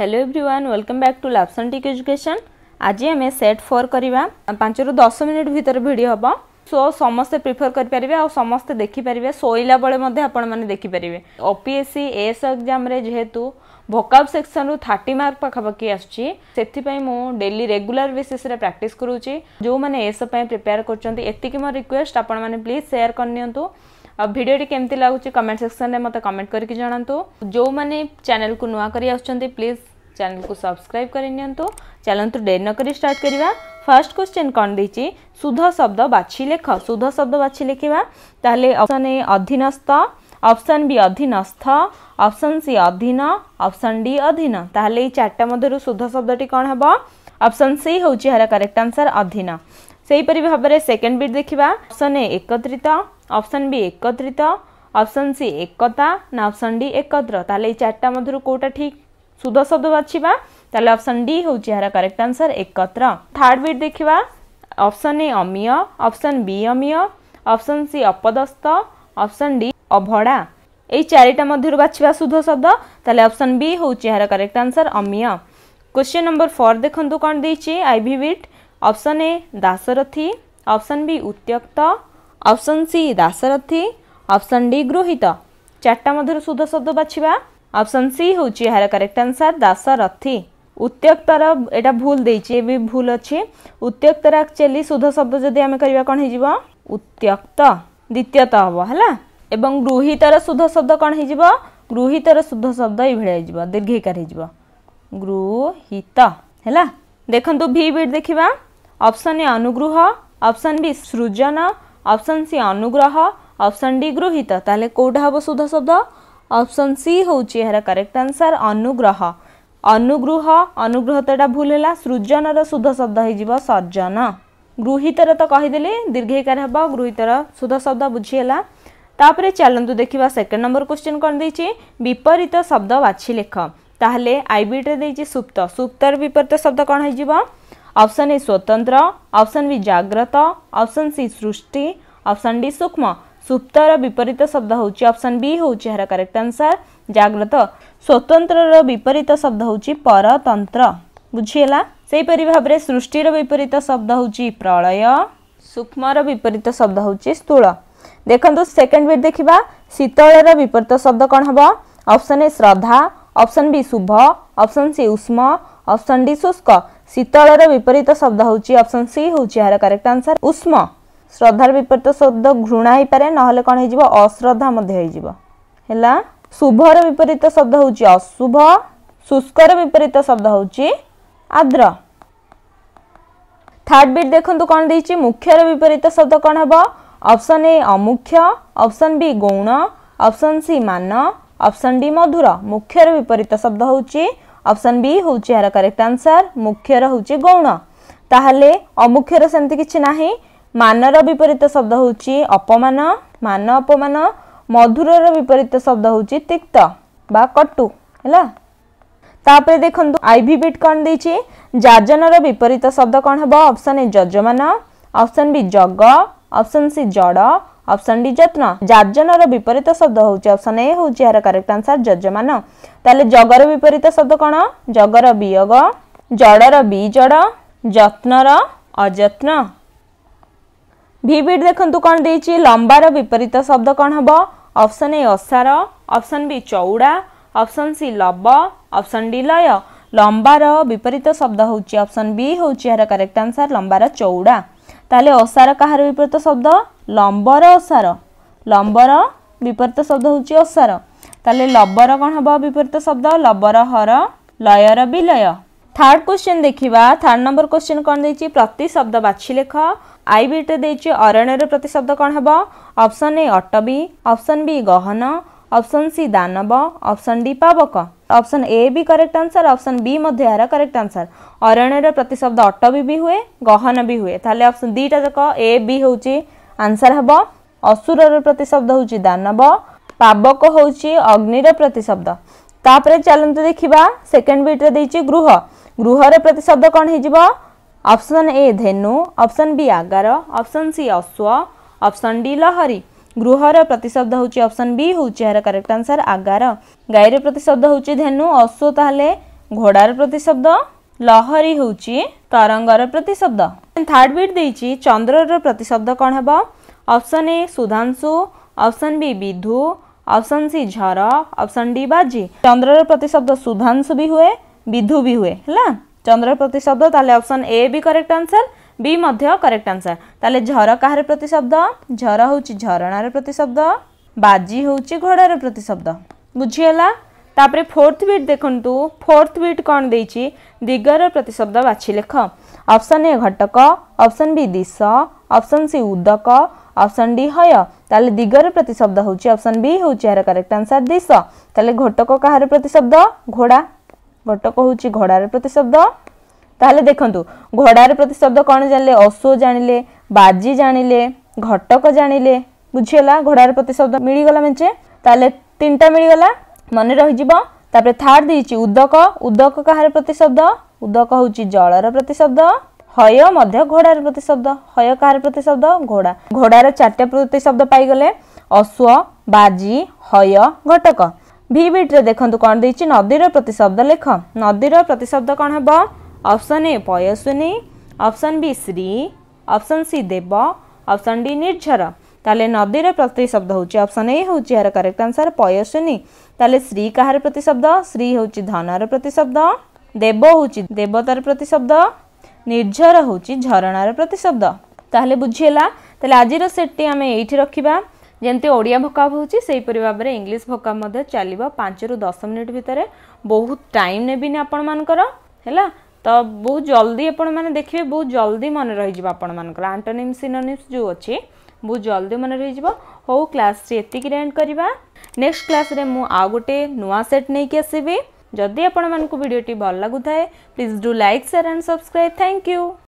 hello everyone welcome back to लाभसनटिक education आज आम सेट फोर करवा पांच रु दस मिनिट भितर भिड हम सो समस्ते प्रिफर करेंगे आ समस्ते देखिपारे शोला बेले आपने देखिपारे ओपीएससी एस एग्जाम जेहेतु भोकाब सेक्शन रु थर्टी मार्क पाखापाखि आसपाई मुझे डेली रेगुलर बेसीस प्राक्ट करूँ जो मैंने एस प्रिपेयर करती मोर रिक्वेस्ट आपने प्लीज सेयार कर आ भिडटी केमती लगुच कमेंट सेक्शन में मत कमेंट करके जहां जो मैंने चैनल को नुआ कर प्लीज चैनल को सब्सक्राइब कर चलतु डेरी नक स्टार्ट करवा फास्ट क्वेश्चन कौन दे सुध शब्द बाछी लेख सुध शब्द बाछी लिखा तेल अपसन ए अधीनस्थ अपसन बी अधीनस्थ अपसन सी अधीन अपसन डी अधीन तेल चार्टा मध्य सुध शब्दी कौन हम अपसन सी हूँ यार कैरेक्ट आंसर अधीन से सेपर भाव में सेकेंड बिट देखा अप्सन ए एकत्रित अपसन बी एकत्रित अपसन सी एकता ना अप्सन डी एकत्र चार्टा मधुर कौटा ठीक सुध शब्द बाछवा तपसन डी हूँ यार करेक्ट आंसर एकत्र थार्ड बिट देखा अप्सन ए अमीय अप्सन बी अमीय अप्सन सी अपदस्त अप्सन डी अभड़ा यही चारिटा मधुर बाछवा सुध शब्द तेल अप्सन बी हूँ यार करेक्ट आंसर अमीय क्वेश्चन नंबर फोर देखो कौन दे आई भी ऑप्शन ए दासरथी ऑप्शन बी उत्यक्त ऑप्शन सी दासरथी ऑप्शन डी गृहित चार्टा मध्य शुद्ध शब्द बाछवा ऑप्शन सी हूँ यार करेक्ट आंसर दासरथी उत्त्यक्तर एटा भूल देखिए भूल अच्छे उत्त्यक्तर एक्चुअली शुद्ध शब्द जदि आम करवा कौन हो उत्त्यक्त द्वितीयत हम है गृहितर शुद्ध शब्द कौन हो गृहितर शुद्ध शब्द ये दीर्घिकार हो गृहित है देखु भि बीट देखा ऑप्शन ए अनुग्रह ऑप्शन बी सृजन ऑप्शन सी अनुग्रह ऑप्शन डी गृहित कौटा हम शुद्ध शब्द ऑप्शन सी हूँ यार करेक्ट आंसर अनुग्रह अनुग्रह अनुग्रह तो यहाँ भूल है सृजन रुद्ध शब्द होर्जन गृहितर तो कहीदेली दीर्घकार हे गृहितर शुद्ध शब्द बुझीला तापर चलतु देखा सेकेंड नंबर क्वेश्चन कौन देती विपरीत शब्द बाछी लेख ताल आई बीट्रे सुप्त सुप्तर विपरीत शब्द कौन हो অপশন এ स्वतंत्र অপশন বি জাগ্রত অপশন সি সৃষ্টি অপশন ডি সূক্ষ্ম সুপ্তৰ বিপৰীত শব্দ হ'উচি অপশন বি হ'উচিহেৰা करेक्ट আনসার জাগ্রত स्वतंत्रৰ বিপৰীত শব্দ হ'উচি পৰাতন্ত্ৰ বুজিলা সেই পৰিভাৱৰে সৃষ্টিৰ বিপৰীত শব্দ হ'উচি প্ৰলয় সূক্ষ্মৰ বিপৰীত শব্দ হ'উচি স্থূল দেখোতো সেকেন্ড বেট দেখিবা শীতলৰ বিপৰীত শব্দ কোন হ'ব অপশন এ श्रद्धा অপশন বি শুভ অপশন সি উষ্ণ অপশন ডি সূস্ক शीतल विपरीत शब्द हूँ अपसन सी हूँ यार करेक्ट आंसर उष्म श्रद्धार विपरीत शब्द घृणा हो पाए ना कौन हो अश्रद्धा है शुभर विपरीत शब्द हूँ अशुभ शुष्क विपरीत शब्द हूँ आद्र थर्ड बिट देखु कौन दे मुख्यर विपरीत शब्द कौन हम अप्सन ए अमुख्य अपसन बी गौण अपसन सी मान अप्सन डी मधुर मुख्यर विपरीत शब्द हूँ ଅପସନ୍ ବି ହେଉଛି ଏହାର କରେକ୍ଟ ଆନ୍ସର ମୁଖ୍ୟର ହେଉଛି ଗୌଣ ତାହେଲେ ଅମୁଖ୍ୟର ସେମିତି କିଛି ନାହିଁ ମାନର ବିପରୀତ ଶବ୍ଦ ହେଉଛି ଅପମାନ ମାନ ଅପମାନ ମଧୁରର ବିପରୀତ ଶବ୍ଦ ହେଉଛି ତିକ୍ତ ବା କଟୁ ହେଲା ତାପରେ ଦେଖନ୍ତୁ ଆଇଭି ବିଟ୍ କ'ଣ ଦେଇଛି ଯାଜନର ବିପରୀତ ଶବ୍ଦ କ'ଣ ହେବ ଅପସନ୍ ଏ ଯଜମାନ ଅପସନ୍ ବି ଜଗ ଅପସନ୍ ସି ଜଡ଼ ऑप्शन डी जत्न जाजन रपरीत शब्द हूँ ऑप्शन ए हूँ यार करेक्ट आंसर जजमान तेल जगर विपरीत शब्द कौन जगर वियोग जड़र बी जड़ जत्नर अजत्न भिड देखु कौन दे लंबार विपरीत शब्द कौन हम ऑप्शन ए असार ऑप्शन बी चौड़ा ऑप्शन सी लब ऑप्शन डी लय लंबार विपरीत शब्द हूँ ऑप्शन बी हूँ यार करेक्ट आंसर लंबार चौड़ा ताले असार कह विपरीत शब्द लंबर असार लंबर विपरीत शब्द हूँ असार ताले लबर कौन हम विपरीत शब्द लबर हर लयर विलय थर्ड क्वेश्चन देखा थर्ड नंबर क्वेश्चन कौन दे प्रति शब्द बाछीलेख आई बीट दे अरण्य प्रति शब्द कौन हम अप्सन ए अटवी अप्सन बी गहन अप्सन सी दानव अप्सन डी पावक ऑप्शन ए भी करेक्ट आंसर ऑप्शन बी मध्य करेक्ट आंसर अरण्यर प्रतिशब्द शब्द अट भी, भी हुए गहन भी हुए तेल ऑप्शन दीटा जाक ए बी हूँ आंसर हम असुर प्रति हूँ दानव पावक हूँ अग्निर प्रति शब्द तापर चलते देखा सेकेंड बीट्रे गृह गृहर प्रतिशब्द शब्द कौन होप्शन ए धेनु ऑप्शन बी आगार ऑप्शन सी अश्व ऑप्शन डी लहरी ଗୃହର ପ୍ରତିଶବ୍ଦ ହେଉଛି ଅପସନ୍ ବି ହେଉଛି ଏହାର କରେକ୍ଟ ଆନ୍ସର ଆଗାର ଗାଈର ପ୍ରତିଶବ୍ଦ ହେଉଛି ଧେନୁ ଅଶ୍ୱ ତାହେଲେ ଘୋଡ଼ାର ପ୍ରତିଶବ୍ଦ ଲହରୀ ହେଉଛି ତରଙ୍ଗର ପ୍ରତିଶବ୍ଦ ଥାର୍ଡ଼ ବିଟ୍ ଦେଇଛି ଚନ୍ଦ୍ରର ପ୍ରତିଶବ୍ଦ କ'ଣ ହେବ ଅପସନ୍ ଏ ସୁଧାଂଶୁ ଅପସନ୍ ବି ବିଧୁ ଅପସନ୍ ସି ଝର ଅପସନ୍ ଡି ବାଜି ଚନ୍ଦ୍ରର ପ୍ରତିଶବ୍ଦ ସୁଧାଂଶୁ ବି ହୁଏ ବିଧୁ ବି ହୁଏ ହେଲା ଚନ୍ଦ୍ରର ପ୍ରତିଶବ୍ଦ ତାହେଲେ ଅପସନ୍ ଏ ବି କରେକ୍ଟ ଆନ୍ସର बी मध्य करेक्ट आंसर ताले झर कह प्रतिशब्द झर हूँ झरणार प्रतिशब्द बाजी हूँ घोड़ार प्रतिशब्द बुझीगला तापर फोर्थ बीट देखु फोर्थ बीट कौन दे दिगर प्रतिशब्द बाछी लेख ऑप्शन ए घटक ऑप्शन बी दिश ऑप्शन सी उदक ऑप्शन डी हय ताले दिगर प्रतिशब्द हूँ ऑप्शन बी हूँ यार करेक्ट आंसर दिश ताले घटक कहार प्रतिशब्द घोड़ा घटक हूँ घोड़ार प्रतिशब्द ତାହେଲେ ଦେଖନ୍ତୁ ଘୋଡ଼ାର ପ୍ରତିଶବ୍ଦ କ'ଣ ଜାଣିଲେ ଅଶୋ ଜାଣିଲେ ବାଜି ଜାଣିଲେ ଘଟକ ଜାଣିଲେ ବୁଝିଗଲା ଘୋଡ଼ାର ପ୍ରତିଶବ୍ଦ ମିଳିଗଲା ମେଞ୍ଚେ ତାହେଲେ ତିନିଟା ମିଳିଗଲା ମନେ ରହିଯିବ ତାପରେ ଥାର୍ଡ ଦେଇଛି ଉଦକ ଉଦକ କାହାର ପ୍ରତିଶବ୍ଦ ଉଦକ ହେଉଛି ଜଳର ପ୍ରତିଶବ୍ଦ ହୟ ମଧ୍ୟ ଘୋଡ଼ାର ପ୍ରତିଶବ୍ଦ ହୟ କାହାର ପ୍ରତିଶବ୍ଦ ଘୋଡ଼ା ଘୋଡ଼ାର ଚାରିଟା ପ୍ରତିଶବ୍ଦ ପାଇଗଲେ ଅଶ୍ୱ ବାଜି ହୟ ଘଟକ ଭି ବିଟ୍ରେ ଦେଖନ୍ତୁ କ'ଣ ଦେଇଛି ନଦୀର ପ୍ରତିଶବ୍ଦ ଲେଖ ନଦୀର ପ୍ରତିଶବ୍ଦ କ'ଣ ହେବ অপশন এ পয়সনি অপশন বি শ্রী অপশন সি দেব অপশন ডি নির্ঝর তাহলে নদীর প্রতিশব্দ হউচি অপশন এ হউচি আর কারেক্ট আনসার পয়সনি তাহলে শ্রী কاهر প্রতিশব্দ শ্রী হউচি ধন আর প্রতিশব্দ দেব হউচি দেবতার প্রতিশব্দ নির্ঝর হউচি ঝরনার প্রতিশব্দ তাহলে বুঝিলা তাহলে আজিৰ সেটটি আমি এঠী ৰখিবা যেতিয়া ওড়িয়া ভোকাব হউচি সেই পৰিৱৰবে ইংলিছ ভোকাবৰ মধ্য চলিবা 5 ৰ 10 মিনিট ভিতৰে বহুত টাইম নেবি নাপন মান কৰ হেলা ତ ବହୁତ ଜଲ୍ଦି ଆପଣମାନେ ଦେଖିବେ ବହୁତ ଜଲ୍ଦି ମନେ ରହିଯିବ ଆପଣମାନଙ୍କର ଆଣ୍ଟୋନିମ୍ ସିନୋନିମ୍ସ ଯେଉଁ ଅଛି ବହୁତ ଜଲ୍ଦି ମନେ ରହିଯିବ ହଉ କ୍ଲାସ୍ରେ ଏତିକି ଏଣ୍ଡ କରିବା ନେକ୍ସଟ କ୍ଲାସ୍ରେ ମୁଁ ଆଉ ଗୋଟେ ନୂଆ ସେଟ୍ ନେଇକି ଆସିବି ଯଦି ଆପଣମାନଙ୍କୁ ଭିଡ଼ିଓଟି ଭଲ ଲାଗୁଥାଏ please do like share and subscribe thank you